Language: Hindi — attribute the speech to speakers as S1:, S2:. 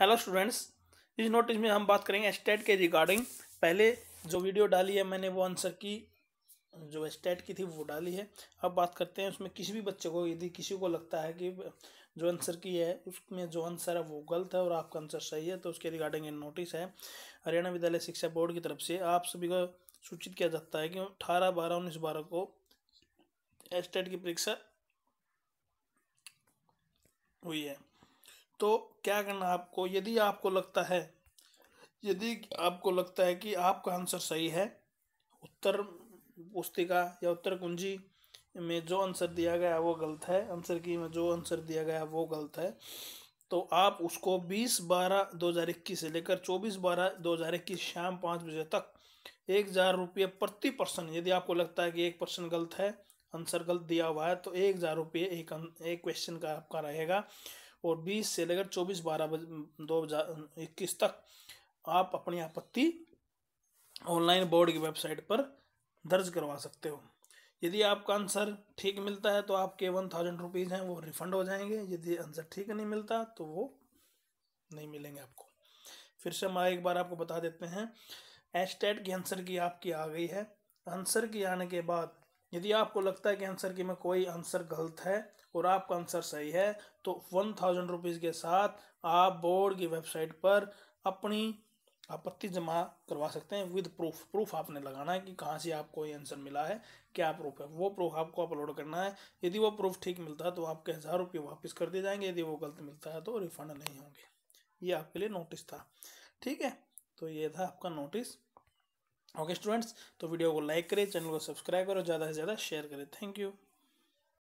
S1: हेलो स्टूडेंट्स इस नोटिस में हम बात करेंगे स्टेट के रिगार्डिंग पहले जो वीडियो डाली है मैंने वो आंसर की जो स्टेट की थी वो डाली है अब बात करते हैं उसमें किसी भी बच्चे को यदि किसी को लगता है कि जो आंसर की है उसमें जो आंसर है वो गलत है और आपका आंसर सही है तो उसके रिगार्डिंग ये नोटिस है हरियाणा विद्यालय शिक्षा बोर्ड की तरफ से आप सभी को सूचित किया जाता है कि अठारह बारह उन्नीस बारह को स्टेट की परीक्षा हुई है तो क्या करना आपको यदि आपको लगता है यदि आपको लगता है कि आपका आंसर सही है उत्तर पुस्तिका या उत्तर कुंजी में जो आंसर दिया गया वो गलत है आंसर की में जो आंसर दिया गया वो गलत है तो आप उसको 20 बारह 2021 से लेकर 24 बारह 2021 शाम पाँच बजे तक एक हज़ार रुपये प्रति पर्सन यदि आपको लगता है कि एक पर्सन गलत है आंसर गलत दिया हुआ है तो एक हज़ार रुपये एक एक क्वेश्चन का आपका रहेगा और 20 से लेकर 24 बारह दो हजार इक्कीस तक आप अपनी आपत्ति ऑनलाइन बोर्ड की वेबसाइट पर दर्ज करवा सकते हो यदि आपका आंसर ठीक मिलता है तो आपके वन थाउजेंड रुपीज़ हैं वो रिफंड हो जाएंगे यदि आंसर ठीक नहीं मिलता तो वो नहीं मिलेंगे आपको फिर से हम एक बार आपको बता देते हैं एच टेट की आंसर की आपकी आ गई है आंसर की आने के बाद यदि आपको लगता है कि आंसर की में कोई आंसर गलत है और आपका आंसर सही है तो वन थाउजेंड रुपीज़ के साथ आप बोर्ड की वेबसाइट पर अपनी आपत्ति जमा करवा सकते हैं विद प्रूफ प्रूफ आपने लगाना है कि कहाँ से आपको ये आंसर मिला है क्या प्रूफ है वो प्रूफ आपको अपलोड करना है यदि वो प्रूफ ठीक मिलता है तो आपके हज़ार रुपये वापस कर दिए जाएंगे यदि वो गलत मिलता है तो रिफंड नहीं होंगे ये आपके लिए नोटिस था ठीक है तो ये था आपका नोटिस ओके स्टूडेंट्स तो वीडियो को लाइक करें चैनल को सब्सक्राइब करें ज़्यादा से ज़्यादा शेयर करें थैंक यू